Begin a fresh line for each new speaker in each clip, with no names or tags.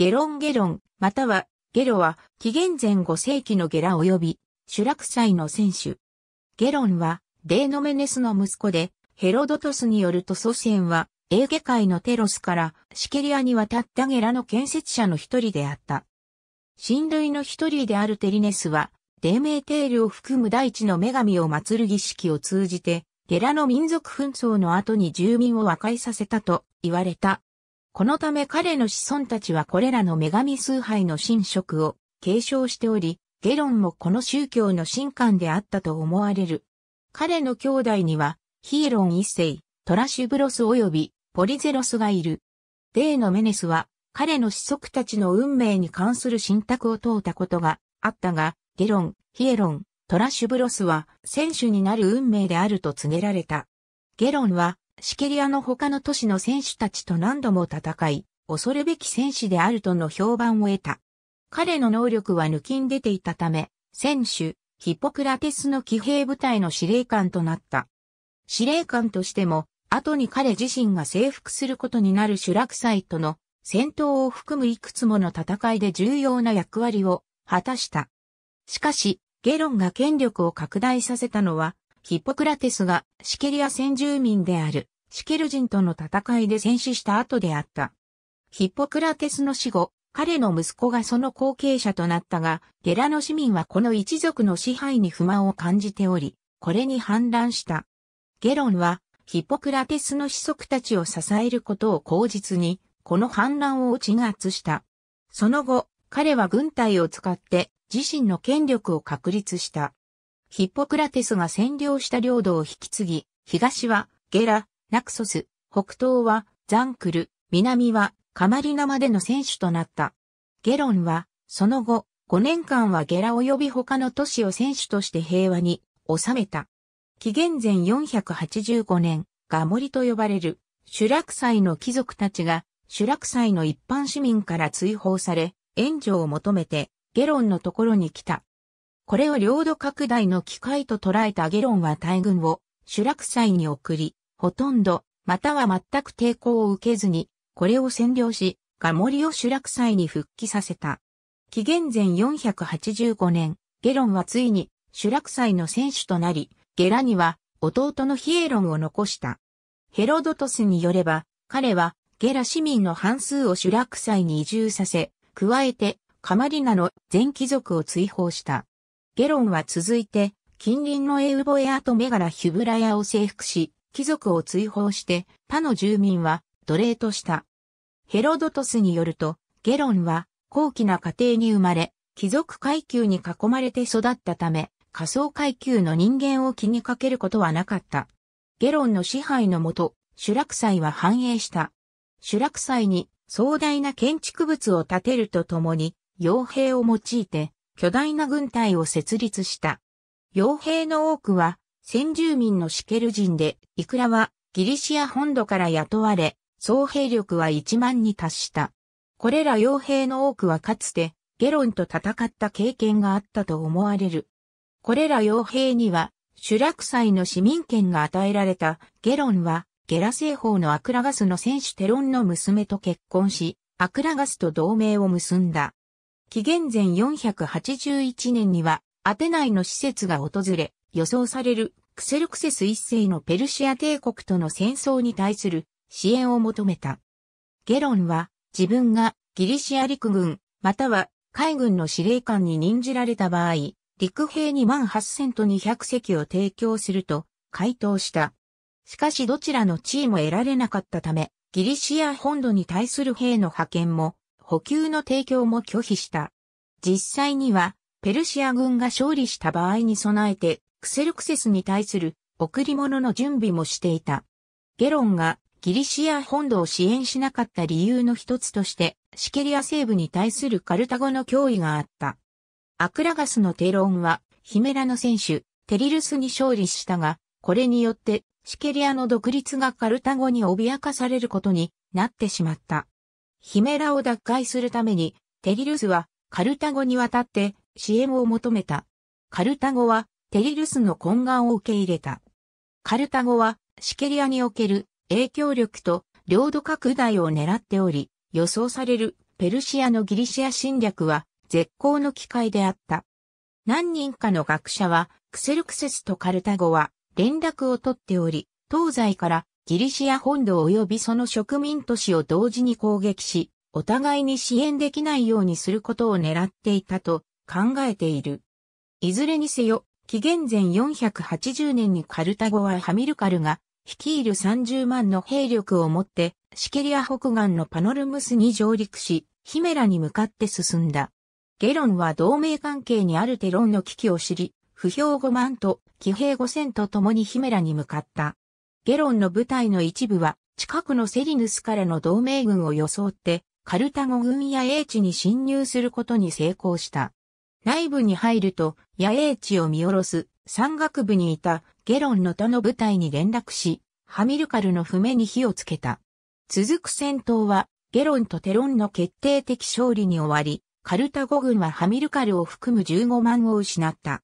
ゲロンゲロン、またはゲロは紀元前5世紀のゲラ及び主落祭の選手。ゲロンはデーノメネスの息子でヘロドトスによると祖先はエーゲ海のテロスからシケリアに渡ったゲラの建設者の一人であった。親類の一人であるテリネスはデーメーテールを含む大地の女神を祀る儀式を通じてゲラの民族紛争の後に住民を和解させたと言われたこのため彼の子孫たちはこれらの女神崇拝の神職を継承しており、ゲロンもこの宗教の神官であったと思われる。彼の兄弟には、ヒエロン一世、トラシュブロス及びポリゼロスがいる。デーのメネスは、彼の子息たちの運命に関する信託を問うたことがあったが、ゲロン、ヒエロン、トラシュブロスは選手になる運命であると告げられた。ゲロンはシケリアの他の都市の選手たちと何度も戦い、恐るべき戦士であるとの評判を得た。彼の能力は抜きん出ていたため、選手、ヒポクラテスの騎兵部隊の司令官となった。司令官としても、後に彼自身が征服することになるシュラクサイとの戦闘を含むいくつもの戦いで重要な役割を果たした。しかし、ゲロンが権力を拡大させたのは、ヒポクラテスがシケリア先住民であるシケル人との戦いで戦死した後であった。ヒポクラテスの死後、彼の息子がその後継者となったが、ゲラの市民はこの一族の支配に不満を感じており、これに反乱した。ゲロンは、ヒポクラテスの子息たちを支えることを口実に、この反乱を鎮圧した。その後、彼は軍隊を使って自身の権力を確立した。ヒッポクラテスが占領した領土を引き継ぎ、東はゲラ、ナクソス、北東はザンクル、南はカマリナまでの選手となった。ゲロンは、その後、5年間はゲラ及び他の都市を選手として平和に収めた。紀元前485年、ガモリと呼ばれる、主落祭の貴族たちが、主落祭の一般市民から追放され、援助を求めて、ゲロンのところに来た。これを領土拡大の機会と捉えたゲロンは大軍を主落祭に送り、ほとんど、または全く抵抗を受けずに、これを占領し、ガモリを主落祭に復帰させた。紀元前485年、ゲロンはついに主落祭の選手となり、ゲラには弟のヒエロンを残した。ヘロドトスによれば、彼はゲラ市民の半数を主落祭に移住させ、加えてカマリナの全貴族を追放した。ゲロンは続いて、近隣のエウボエアとメガラ・ヒュブラヤを征服し、貴族を追放して、他の住民は奴隷とした。ヘロドトスによると、ゲロンは高貴な家庭に生まれ、貴族階級に囲まれて育ったため、仮想階級の人間を気にかけることはなかった。ゲロンの支配のもと、集落祭は繁栄した。集落祭に壮大な建築物を建てるとともに、傭兵を用いて巨大な軍隊を設立した。傭兵の多くは先住民のシケル人で、イクラはギリシア本土から雇われ、総兵力は1万に達した。これら傭兵の多くはかつてゲロンと戦った経験があったと思われる。これら傭兵には主落祭の市民権が与えられたゲロンはゲラ製法のアクラガスの選手テロンの娘と結婚し、アクラガスと同盟を結んだ。紀元前481年には、アテナイの施設が訪れ、予想されるクセルクセス一世のペルシア帝国との戦争に対する支援を求めた。ゲロンは自分がギリシア陸軍または海軍の司令官に任じられた場合、陸兵に万8千0 0と200隻を提供すると回答した。しかしどちらの地位も得られなかったため、ギリシア本土に対する兵の派遣も補給の提供も拒否した。実際には、ペルシア軍が勝利した場合に備えて、クセルクセスに対する贈り物の準備もしていた。ゲロンがギリシア本土を支援しなかった理由の一つとして、シケリア西部に対するカルタゴの脅威があった。アクラガスのテロンは、ヒメラの選手、テリルスに勝利したが、これによって、シケリアの独立がカルタゴに脅かされることになってしまった。ヒメラを奪回するために、テリルスはカルタゴに渡って支援を求めた。カルタゴはテリルスの懇願を受け入れた。カルタゴはシケリアにおける影響力と領土拡大を狙っており、予想されるペルシアのギリシア侵略は絶好の機会であった。何人かの学者はクセルクセスとカルタゴは連絡を取っており、東西からギリシア本土及びその植民都市を同時に攻撃し、お互いに支援できないようにすることを狙っていたと考えている。いずれにせよ、紀元前480年にカルタゴはハミルカルが率いる30万の兵力を持ってシケリア北岸のパノルムスに上陸し、ヒメラに向かって進んだ。ゲロンは同盟関係にあるテロンの危機を知り、不評5万と騎兵5000と共にヒメラに向かった。ゲロンの部隊の一部は、近くのセリヌスからの同盟軍を装って、カルタゴ軍や英地に侵入することに成功した。内部に入ると、野営地を見下ろす山岳部にいたゲロンの他の部隊に連絡し、ハミルカルの船に火をつけた。続く戦闘は、ゲロンとテロンの決定的勝利に終わり、カルタゴ軍はハミルカルを含む15万を失った。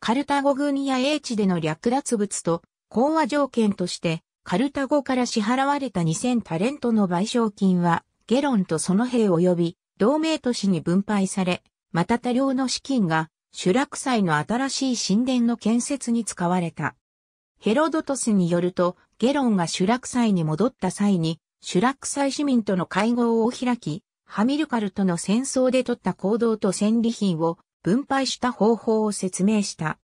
カルタゴ軍や英知での略奪物と講和条件として、カルタゴから支払われた2000タレントの賠償金は、ゲロンとその兵及び、同盟都市に分配され、また多量の資金が、ラク祭の新しい神殿の建設に使われた。ヘロドトスによると、ゲロンがラク祭に戻った際に、ラク祭市民との会合を開き、ハミルカルとの戦争で取った行動と戦利品を分配した方法を説明した。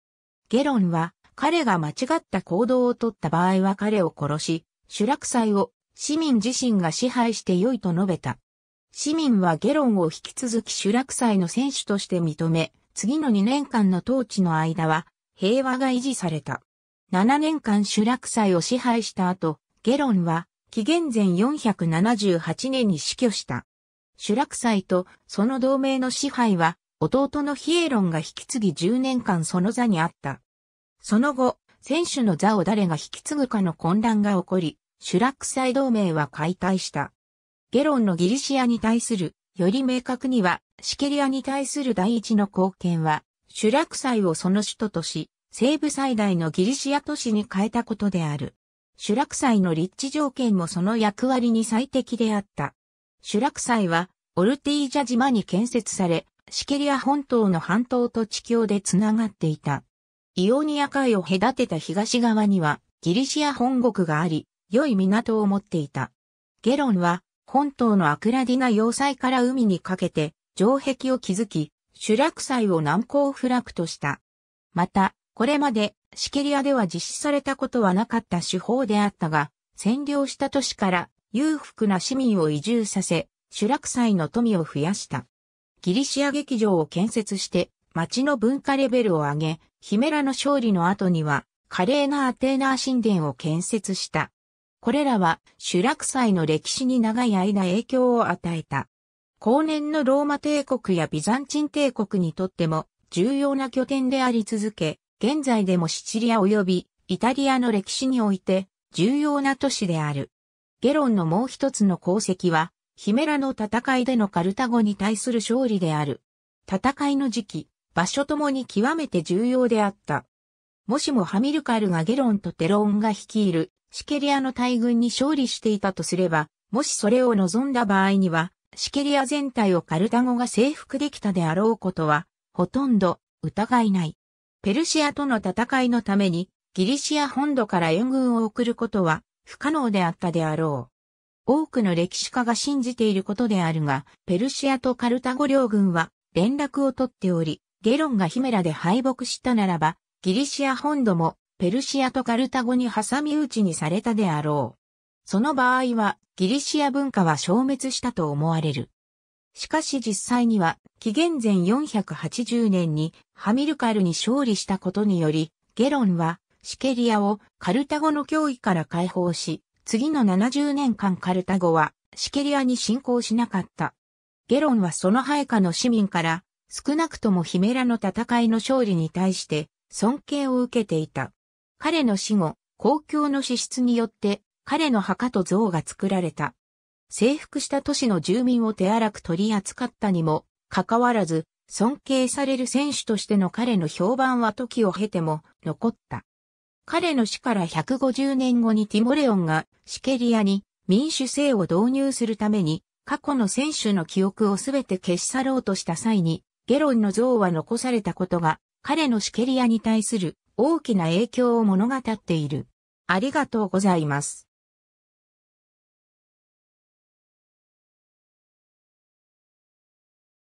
ゲロンは彼が間違った行動をとった場合は彼を殺し、主落祭を市民自身が支配して良いと述べた。市民はゲロンを引き続き主落祭の選手として認め、次の2年間の統治の間は平和が維持された。7年間主落祭を支配した後、ゲロンは紀元前478年に死去した。主落祭とその同盟の支配は弟のヒエロンが引き継ぎ10年間その座にあった。その後、選手の座を誰が引き継ぐかの混乱が起こり、シュラック祭同盟は解体した。ゲロンのギリシアに対する、より明確には、シケリアに対する第一の貢献は、シュラク祭をその首都とし、西部最大のギリシア都市に変えたことである。シュラク祭の立地条件もその役割に最適であった。シュラク祭は、オルティージャ島に建設され、シケリア本島の半島と地境でつながっていた。イオニア海を隔てた東側にはギリシア本国があり、良い港を持っていた。ゲロンは本島のアクラディナ要塞から海にかけて城壁を築き、主落祭を難攻不落とした。また、これまでシケリアでは実施されたことはなかった手法であったが、占領した都市から裕福な市民を移住させ、主落祭の富を増やした。ギリシア劇場を建設して、町の文化レベルを上げ、ヒメラの勝利の後には、華麗なアテーナー神殿を建設した。これらは集落祭の歴史に長い間影響を与えた。後年のローマ帝国やビザンチン帝国にとっても重要な拠点であり続け、現在でもシチリア及びイタリアの歴史において重要な都市である。ゲロンのもう一つの功績は、ヒメラの戦いでのカルタゴに対する勝利である。戦いの時期、場所ともに極めて重要であった。もしもハミルカルがゲロンとテロンが率いるシケリアの大軍に勝利していたとすれば、もしそれを望んだ場合には、シケリア全体をカルタゴが征服できたであろうことは、ほとんど疑いない。ペルシアとの戦いのために、ギリシア本土から援軍を送ることは不可能であったであろう。多くの歴史家が信じていることであるが、ペルシアとカルタゴ両軍は連絡を取っており、ゲロンがヒメラで敗北したならば、ギリシア本土もペルシアとカルタゴに挟み撃ちにされたであろう。その場合は、ギリシア文化は消滅したと思われる。しかし実際には、紀元前480年にハミルカルに勝利したことにより、ゲロンはシケリアをカルタゴの脅威から解放し、次の70年間カルタゴはシケリアに侵攻しなかった。ゲロンはその配下の市民から少なくともヒメラの戦いの勝利に対して尊敬を受けていた。彼の死後、公共の支出によって彼の墓と像が作られた。征服した都市の住民を手荒く取り扱ったにも、かかわらず、尊敬される選手としての彼の評判は時を経ても残った。彼の死から150年後にティモレオンがシケリアに民主制を導入するために過去の選手の記憶をすべて消し去ろうとした際にゲロンの像は残されたことが、彼のシケリアに対する大きな影響を物語っている。ありがとうございます。